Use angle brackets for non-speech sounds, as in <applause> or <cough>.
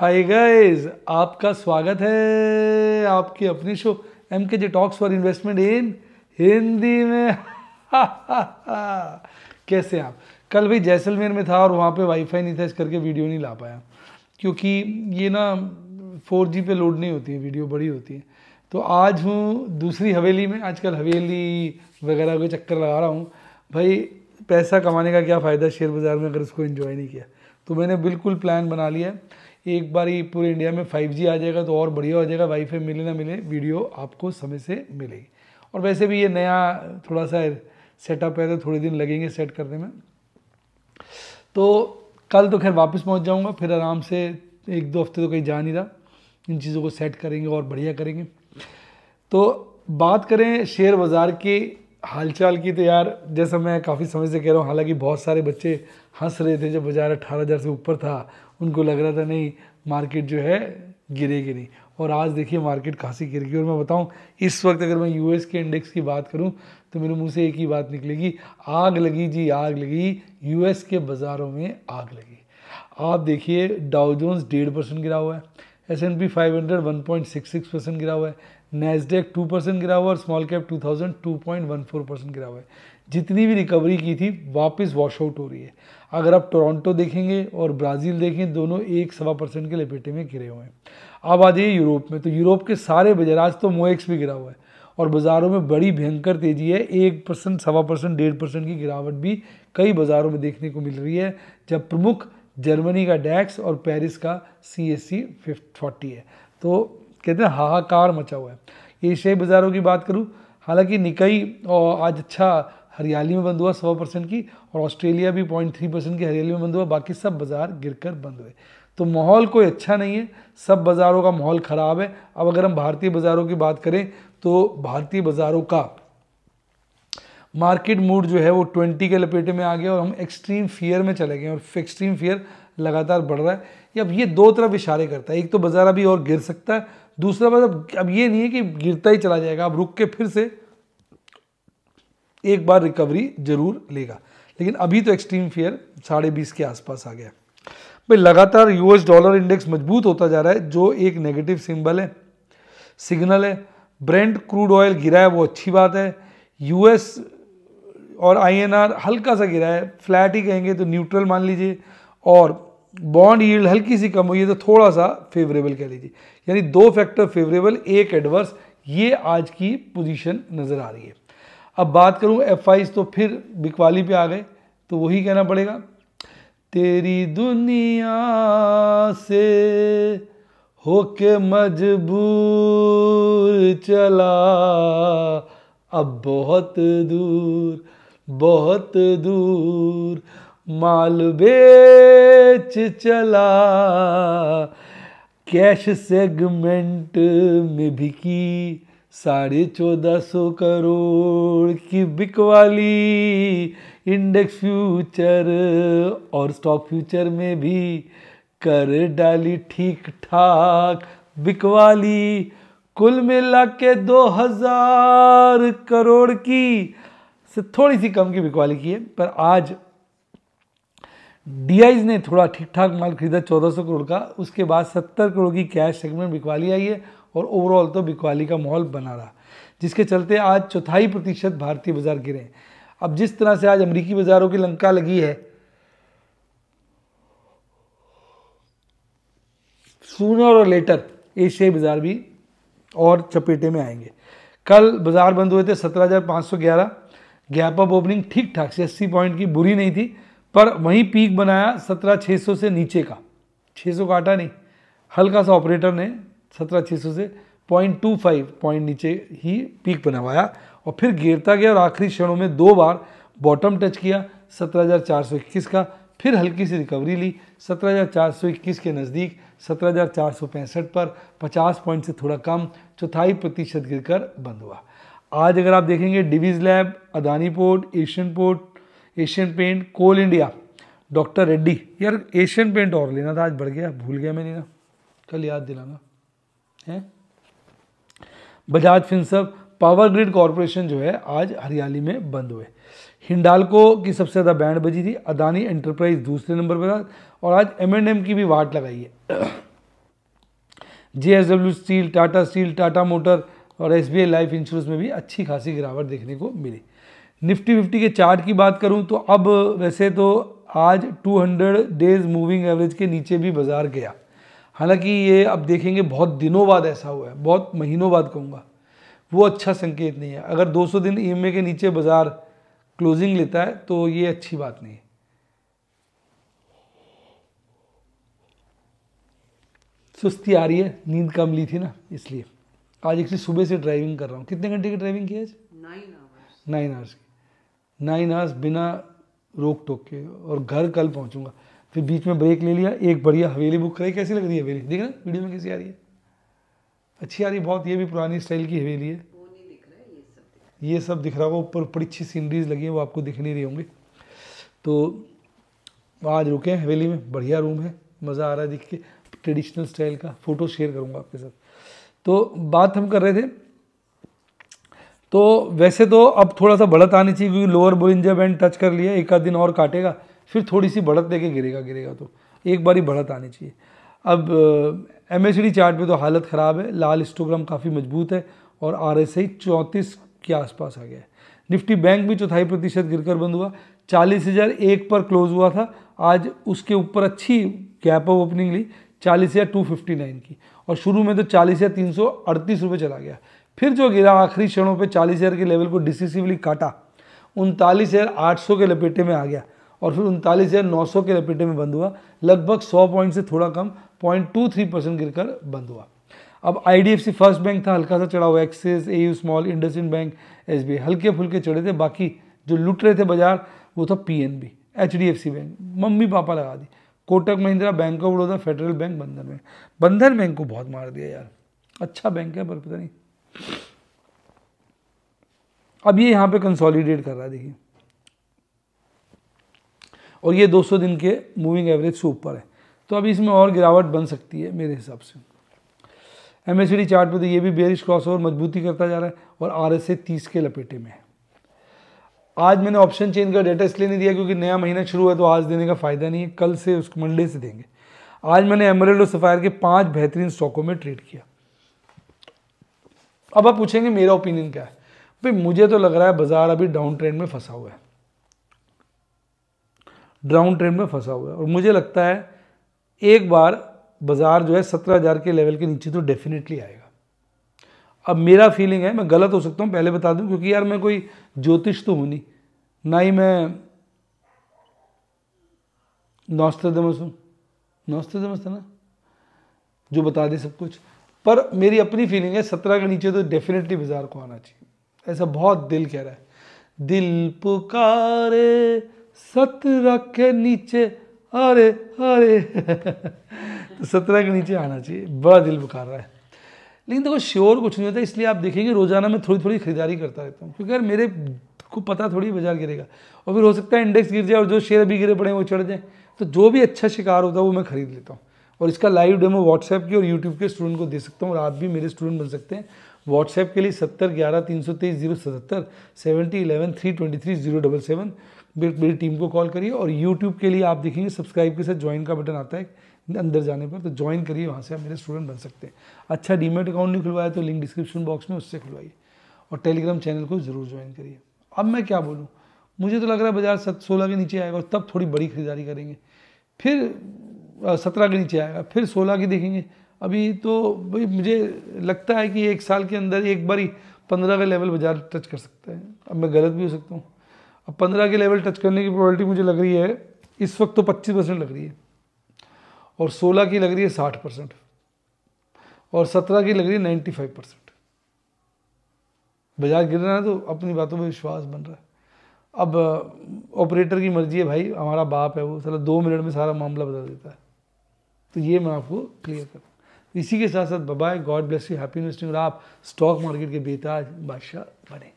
hi guys आपका स्वागत है आपकी अपनी show M K G talks for investment in Hindi में <laughs> कैसे आप कल भाई जैसलमेर में था और वहाँ पे वाईफाई नहीं था इस करके वीडियो नहीं ला पाया क्योंकि ये ना फोर जी पे लोड नहीं होती है वीडियो बड़ी होती है तो आज हूँ दूसरी हवेली में आजकल हवेली वगैरह के चक्कर लगा रहा हूँ भाई पैसा कमाने का क्या फ़ायदा शेयर बाज़ार में अगर उसको इन्जॉय नहीं किया तो मैंने बिल्कुल प्लान बना लिया है एक बार ही पूरे इंडिया में 5G आ जाएगा तो और बढ़िया हो जाएगा वाईफाई मिले ना मिले वीडियो आपको समय से मिलेगी और वैसे भी ये नया थोड़ा सा सेटअप है तो थोड़े दिन लगेंगे सेट करने में तो कल तो खैर वापस पहुंच जाऊंगा फिर आराम से एक दो हफ्ते तो कहीं जा नहीं रहा इन चीज़ों को सेट करेंगे और बढ़िया करेंगे तो बात करें शेयर बाज़ार की हालचाल की तो यार जैसा मैं काफ़ी समय से कह रहा हूँ हालांकि बहुत सारे बच्चे हंस रहे थे जब बाज़ार अठारह हज़ार से ऊपर था उनको लग रहा था नहीं मार्केट जो है गिरेगी नहीं और आज देखिए मार्केट खासी गिर गई और मैं बताऊँ इस वक्त अगर मैं यूएस के इंडेक्स की बात करूँ तो मेरे मुंह से एक ही बात निकलेगी आग लगी जी आग लगी यूएस के बाज़ारों में आग लगी आप देखिए डाउजोन्स डेढ़ परसेंट गिरा हुआ है S N P five hundred one point six six percent गिरा हुआ है नेस्डेक टू परसेंट गिरा हुआ और small cap two thousand two point one four percent गिरा हुआ है जितनी भी रिकवरी की थी वापस वॉश आउट हो रही है अगर आप टोरंटो देखेंगे और ब्राज़ील देखें दोनों एक सवा परसेंट के लपेटे में गिरे हुए हैं अब आ जाइए यूरोप में तो यूरोप के सारे बाजार आज तो मोएक्स भी गिरा हुआ है और बाज़ारों में बड़ी भयंकर तेज़ी है एक परसेंट सवा परसेंट डेढ़ परसेंट की गिरावट भी कई बाज़ारों में देखने को मिल रही है जब प्रमुख जर्मनी का डैक्स और पेरिस का सी एस सी फिफ्ट फोर्टी है तो कहते हैं हाहाकार मचा हुआ है एशियाई बाज़ारों की बात करूँ हालांकि निकई और आज अच्छा हरियाली में बंद हुआ सौ परसेंट की और ऑस्ट्रेलिया भी पॉइंट थ्री परसेंट की हरियाली में बंद हुआ बाकी सब बाज़ार गिरकर बंद हुए तो माहौल कोई अच्छा नहीं है सब बाज़ारों का माहौल ख़राब है अब अगर हम भारतीय बाज़ारों की बात करें तो भारतीय बाज़ारों का मार्केट मूड जो है वो ट्वेंटी के लपेटे में आ गया और हम एक्सट्रीम फियर में चले गए और एक्सट्रीम फियर लगातार बढ़ रहा है अब ये दो तरफ इशारे करता है एक तो बाज़ार अभी और गिर सकता है दूसरा बात अब ये नहीं है कि गिरता ही चला जाएगा अब रुक के फिर से एक बार रिकवरी जरूर लेगा लेकिन अभी तो एक्सट्रीम फेयर साढ़े बीस के आसपास आ गया भाई लगातार यूएस डॉलर इंडेक्स मजबूत होता जा रहा है जो एक नेगेटिव सिंबल है सिग्नल है ब्रेंड क्रूड ऑयल गिरा है वो अच्छी बात है यूएस और आईएनआर हल्का सा गिरा है फ्लैट ही कहेंगे तो न्यूट्रल मान लीजिए और बॉन्ड यील्ड हल्की सी कम हुई है तो थोड़ा सा फेवरेबल कह लीजिए यानी दो फैक्टर फेवरेबल एक एडवर्स ये आज की पोजीशन नज़र आ रही है अब बात करूँ एफ आईज तो फिर बिकवाली पे आ गए तो वही कहना पड़ेगा तेरी दुनिया से होके मजबूर चला अब बहुत दूर बहुत दूर माल बेच चला कैश सेगमेंट में भी की साढ़े चौदह सौ करोड़ की बिकवाली इंडेक्स फ्यूचर और स्टॉक फ्यूचर में भी कर डाली ठीक ठाक बिकवाली कुल मिला के दो हजार करोड़ की से थोड़ी सी कम की बिकवाली की है पर आज डी ने थोड़ा ठीक ठाक माल खरीदा 1400 करोड़ का उसके बाद 70 करोड़ की कैश सेगमेंट बिकवाली आई है और ओवरऑल तो बिकवाली का माहौल बना रहा जिसके चलते आज चौथाई प्रतिशत भारतीय बाजार गिरे अब जिस तरह से आज अमरीकी बाजारों की लंका लगी है सूनर और लेटर एशियाई बाजार भी और चपेटे में आएंगे कल बाजार बंद हुए थे 17,511 गैप अप ओपनिंग ठीक ठाक से अस्सी पॉइंट की बुरी नहीं थी पर वहीं पीक बनाया 17,600 से नीचे का 600 का आटा नहीं हल्का सा ऑपरेटर ने सत्रह छः सौ से पॉइंट टू फाइव पॉइंट नीचे ही पीक बनवाया और फिर गिरता गया और आखिरी क्षणों में दो बार बॉटम टच किया इक्कीस का फिर हल्की सी रिकवरी ली इक्कीस के नज़दीक पैंसठ पर 50 पॉइंट से थोड़ा कम चौथाई प्रतिशत गिरकर बंद हुआ आज अगर आप देखेंगे Divi's lab Adani port Asian port Asian paint coal India doctor Reddy यार एशियन पेंट और लेना था आज बढ़ गया भूल गया मैं लेना कल याद दिलाना हैं Bajaj Finserv power grid corporation जो है आज हरियाली में बंद हुए हिंडालको की सबसे ज़्यादा बैंड बजी थी अदानी एंटरप्राइज दूसरे नंबर पर और आज एम एंड एम की भी वाट लगाई है J S W steel Tata steel Tata motor और S B I life insurance में भी अच्छी खासी गिरावट देखने को मिली निफ्टी फिफ्टी के चार्ट की बात करूं तो अब वैसे तो आज two hundred days moving average के नीचे भी बाजार गया हालांकि ये अब देखेंगे बहुत दिनों बाद ऐसा हुआ है बहुत महीनों बाद कहूँगा वो अच्छा संकेत नहीं है अगर 200 दिन ई e के नीचे बाज़ार क्लोजिंग लेता है तो ये अच्छी बात नहीं है सुस्ती आ रही है नींद कम ली थी ना इसलिए आज एक सुबह से ड्राइविंग कर रहा हूँ कितने घंटे की ड्राइविंग की आज नाइन आवर्स नाइन आवर्स की नाइन आवर्स बिना रोक टोक के और घर कल पहुँचूँगा फिर बीच में ब्रेक ले लिया एक बढ़िया हवेली बुक कराई कैसी लग रही है हवेली देख रहे वीडियो में कैसी आ रही है अच्छी आ रही बहुत ये भी पुरानी स्टाइल की हवेली है ये सब दिख रहा होगा ऊपर ऊपर अच्छी सीनरीज लगी है वो आपको दिख नहीं रहे होंगे तो आज रुके हैं हवेली में बढ़िया रूम है मज़ा आ रहा है दिख के ट्रेडिशनल स्टाइल का फ़ोटो शेयर करूँगा आपके साथ तो बात हम कर रहे थे तो वैसे तो अब थोड़ा सा बढ़त आनी चाहिए क्योंकि लोअर बोलिंजर बैंड टच कर लिया एक आध दिन और काटेगा फिर थोड़ी सी बढ़त लेके गिरेगा गिरेगा तो एक बार ही बढ़त आनी चाहिए अब एम एच डी चार्ट तो हालत ख़राब है लाल स्टोग्राम काफ़ी मजबूत है और आर एस आई चौंतीस के आसपास आ गया है निफ्टी बैंक भी चौथाई प्रतिशत गिरकर बंद हुआ चालीस हज़ार एक पर क्लोज हुआ था आज उसके ऊपर अच्छी गैप ऑफ ओपनिंग ली चालीस हज़ार टू फिफ्टी नाइन की और शुरू में तो चालीस हज़ार तीन सौ अड़तीस रुपये चला गया फिर जो गिरा आखिरी क्षणों पर चालीस हज़ार के लेवल को डिसिसिवली काटा उनतालीस हज़ार आठ सौ के लपेटे में आ गया और फिर उनतालीस हज़ार नौ सौ के लपेटे में बंद हुआ लगभग सौ पॉइंट से थोड़ा कम पॉइंट टू थ्री परसेंट गिर कर बंद हुआ अब आई फर्स्ट बैंक था हल्का सा चढ़ा हुआ एक्सिस ए स्मॉल इंड बैंक एस हल्के फुल्के चढ़े थे बाकी जो लुट रहे थे बाजार वो था P N B H D F C bank mummy papa लगा दी Kotak Mahindra bank of Baroda federal bank Bandhan bank Bandhan bank को बहुत मार दिया यार अच्छा बैंक है पर पता नहीं अब ये यहाँ पे कंसोलिडेट कर रहा है देखिए और ये 200 दिन के मूविंग एवरेज से ऊपर है तो अब इसमें और गिरावट बन सकती है मेरे हिसाब से एम चार्ट पे तो ये भी बेरिश क्रॉस ओवर मजबूती करता जा रहा है और आर एस तीस के लपेटे में है आज मैंने ऑप्शन चेंज का डाटा इसलिए नहीं दिया क्योंकि नया महीना शुरू है तो आज देने का फ़ायदा नहीं है कल से उसको मंडे से देंगे आज मैंने एमरेल्ड और सफ़ायर के पांच बेहतरीन स्टॉकों में ट्रेड किया अब आप पूछेंगे मेरा ओपिनियन क्या है भाई मुझे तो लग रहा है बाज़ार अभी डाउन ट्रेंड में फंसा हुआ है डाउन ट्रेंड में फंसा हुआ है और मुझे लगता है एक बार बाज़ार जो है सत्रह हज़ार के लेवल के नीचे तो डेफिनेटली आएगा अब मेरा फीलिंग है मैं गलत हो सकता हूँ पहले बता दूँ क्योंकि यार मैं कोई ज्योतिष तो हूँ नहीं ना ही मैं नौस्तमस हूँ नौस्तमस था ना जो बता दे सब कुछ पर मेरी अपनी फीलिंग है सत्रह के नीचे तो डेफिनेटली बाज़ार को आना चाहिए ऐसा बहुत दिल कह रहा है दिल पुकारे सत रखे नीचे अरे अरे तो सत्रह के नीचे आना चाहिए बड़ा दिल बुखार रहा है लेकिन देखो श्योर कुछ नहीं होता इसलिए आप देखेंगे रोजाना मैं थोड़ी थोड़ी खरीदारी करता रहता हूँ क्योंकि यार मेरे को पता थोड़ी बाजार गिरेगा और फिर हो सकता है इंडेक्स गिर जाए और जो शेयर अभी गिरे पड़े हैं वो चढ़ जाए तो जो भी अच्छा शिकार होता है वो मैं खरीद लेता हूँ और इसका लाइव डेमो व्हाट्सएप के और यूट्यूब के स्टूडेंट को दे सकता हूँ और आप भी मेरे स्टूडेंट बन सकते हैं व्हाट्सएप के लिए सत्तर ग्यारह तीन सौ तेईस जीरो सतहत्तर seventy eleven three twenty three zero double seven मेरी टीम को कॉल करिए और यूट्यूब के लिए आप देखेंगे सब्सक्राइब के साथ ज्वाइन का बटन आता है अंदर जाने पर तो ज्वाइन करिए वहाँ से आप मेरे स्टूडेंट बन सकते हैं अच्छा डीमेट अकाउंट नहीं खुलवाया तो लिंक डिस्क्रिप्शन बॉक्स में उससे खुलवाइए और टेलीग्राम चैनल को ज़रूर ज्वाइन करिए अब मैं क्या बोलूँ मुझे तो लग रहा है बाजार सत सोलह के नीचे आएगा और तब थोड़ी बड़ी खरीदारी करेंगे फिर सत्रह के नीचे आएगा फिर सोलह की देखेंगे अभी तो भाई मुझे लगता है कि एक साल के अंदर एक बार ही पंद्रह का लेवल बाजार टच कर सकता है अब मैं गलत भी हो सकता हूँ अब पंद्रह के लेवल टच करने की प्रोबेबिलिटी मुझे लग रही है इस वक्त तो पच्चीस परसेंट लग रही है और सोलह की लग रही है साठ परसेंट और सत्रह की लग रही है नाइन्टी फाइव परसेंट बाजार गिर रहा है तो अपनी बातों पर विश्वास बन रहा है अब ऑपरेटर की मर्जी है भाई हमारा बाप है वो चलो दो मिनट में सारा मामला बता देता है तो ये मैं आपको क्लियर कर इसी के साथ साथ bye god bless you happy investing और आप स्टॉक मार्केट के बेताज बादशाह बने